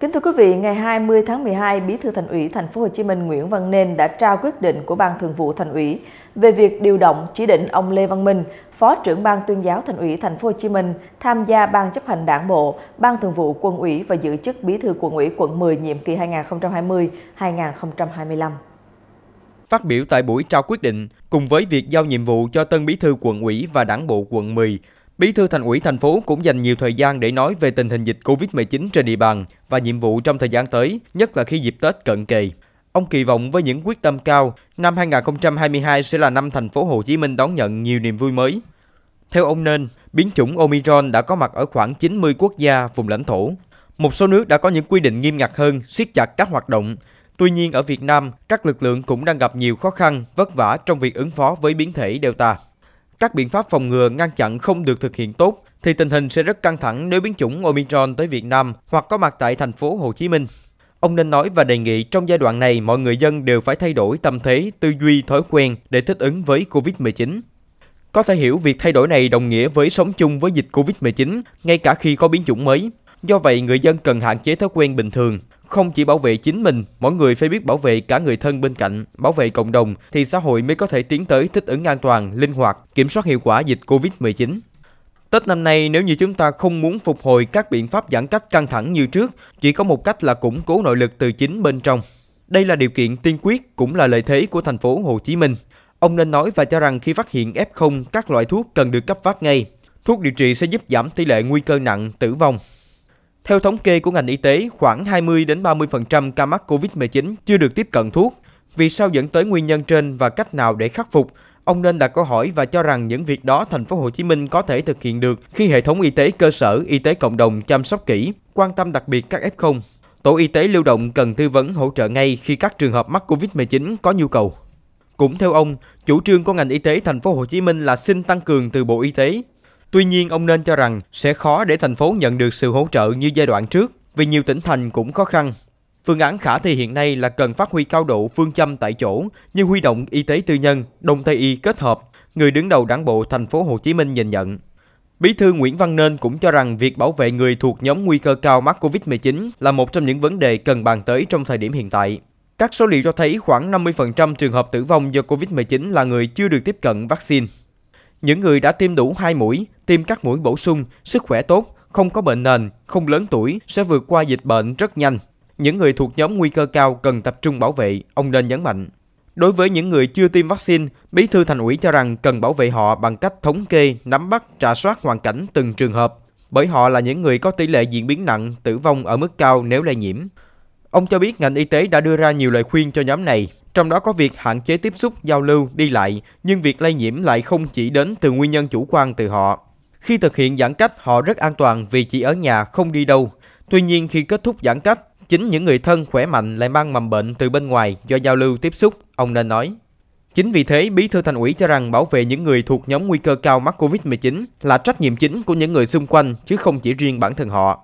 Kính thưa quý vị, ngày 20 tháng 12, Bí thư Thành ủy Thành phố Hồ Chí Minh Nguyễn Văn Nên đã trao quyết định của Ban Thường vụ Thành ủy về việc điều động chỉ định ông Lê Văn Minh, Phó trưởng Ban Tuyên giáo Thành ủy Thành phố Hồ Chí Minh tham gia Ban chấp hành Đảng bộ, Ban Thường vụ Quân ủy và giữ chức Bí thư Quận ủy quận 10 nhiệm kỳ 2020-2025. Phát biểu tại buổi trao quyết định, cùng với việc giao nhiệm vụ cho tân bí thư quận ủy và đảng bộ quận 10 Bí thư Thành ủy thành phố cũng dành nhiều thời gian để nói về tình hình dịch Covid-19 trên địa bàn và nhiệm vụ trong thời gian tới, nhất là khi dịp Tết cận kề. Ông kỳ vọng với những quyết tâm cao, năm 2022 sẽ là năm thành phố Hồ Chí Minh đón nhận nhiều niềm vui mới. Theo ông Nên, biến chủng Omicron đã có mặt ở khoảng 90 quốc gia, vùng lãnh thổ. Một số nước đã có những quy định nghiêm ngặt hơn, siết chặt các hoạt động. Tuy nhiên ở Việt Nam, các lực lượng cũng đang gặp nhiều khó khăn, vất vả trong việc ứng phó với biến thể Delta các biện pháp phòng ngừa ngăn chặn không được thực hiện tốt thì tình hình sẽ rất căng thẳng nếu biến chủng Omicron tới Việt Nam hoặc có mặt tại thành phố Hồ Chí Minh. Ông nên nói và đề nghị trong giai đoạn này mọi người dân đều phải thay đổi tâm thế, tư duy, thói quen để thích ứng với COVID-19. Có thể hiểu việc thay đổi này đồng nghĩa với sống chung với dịch COVID-19 ngay cả khi có biến chủng mới. Do vậy, người dân cần hạn chế thói quen bình thường, không chỉ bảo vệ chính mình, mỗi người phải biết bảo vệ cả người thân bên cạnh, bảo vệ cộng đồng thì xã hội mới có thể tiến tới thích ứng an toàn, linh hoạt, kiểm soát hiệu quả dịch Covid-19. Tết năm nay nếu như chúng ta không muốn phục hồi các biện pháp giãn cách căng thẳng như trước, chỉ có một cách là củng cố nội lực từ chính bên trong. Đây là điều kiện tiên quyết cũng là lợi thế của thành phố Hồ Chí Minh. Ông nên nói và cho rằng khi phát hiện F0, các loại thuốc cần được cấp phát ngay. Thuốc điều trị sẽ giúp giảm tỷ lệ nguy cơ nặng, tử vong. Theo thống kê của ngành y tế, khoảng 20 đến 30% ca mắc COVID-19 chưa được tiếp cận thuốc. Vì sao dẫn tới nguyên nhân trên và cách nào để khắc phục? Ông nên đặt câu hỏi và cho rằng những việc đó thành phố Hồ Chí Minh có thể thực hiện được khi hệ thống y tế cơ sở, y tế cộng đồng chăm sóc kỹ, quan tâm đặc biệt các F0. Tổ y tế lưu động cần tư vấn hỗ trợ ngay khi các trường hợp mắc COVID-19 có nhu cầu. Cũng theo ông, chủ trương của ngành y tế thành phố Hồ Chí Minh là xin tăng cường từ Bộ Y tế Tuy nhiên, ông nên cho rằng sẽ khó để thành phố nhận được sự hỗ trợ như giai đoạn trước, vì nhiều tỉnh thành cũng khó khăn. Phương án khả thi hiện nay là cần phát huy cao độ phương châm tại chỗ như huy động y tế tư nhân, đông tây y kết hợp, người đứng đầu đảng bộ thành phố Hồ Chí Minh nhìn nhận. Bí thư Nguyễn Văn Nên cũng cho rằng việc bảo vệ người thuộc nhóm nguy cơ cao mắc Covid-19 là một trong những vấn đề cần bàn tới trong thời điểm hiện tại. Các số liệu cho thấy khoảng 50% trường hợp tử vong do Covid-19 là người chưa được tiếp cận vaccine. Những người đã tiêm đủ 2 mũi, tiêm các mũi bổ sung, sức khỏe tốt, không có bệnh nền, không lớn tuổi sẽ vượt qua dịch bệnh rất nhanh. Những người thuộc nhóm nguy cơ cao cần tập trung bảo vệ, ông nên nhấn mạnh. Đối với những người chưa tiêm vaccine, Bí thư Thành ủy cho rằng cần bảo vệ họ bằng cách thống kê, nắm bắt, trà soát hoàn cảnh từng trường hợp, bởi họ là những người có tỷ lệ diễn biến nặng, tử vong ở mức cao nếu lây nhiễm. Ông cho biết ngành y tế đã đưa ra nhiều lời khuyên cho nhóm này, trong đó có việc hạn chế tiếp xúc, giao lưu, đi lại, nhưng việc lây nhiễm lại không chỉ đến từ nguyên nhân chủ quan từ họ. Khi thực hiện giãn cách, họ rất an toàn vì chỉ ở nhà không đi đâu. Tuy nhiên khi kết thúc giãn cách, chính những người thân khỏe mạnh lại mang mầm bệnh từ bên ngoài do giao lưu tiếp xúc, ông nên nói. Chính vì thế, Bí thư Thành ủy cho rằng bảo vệ những người thuộc nhóm nguy cơ cao mắc Covid-19 là trách nhiệm chính của những người xung quanh chứ không chỉ riêng bản thân họ.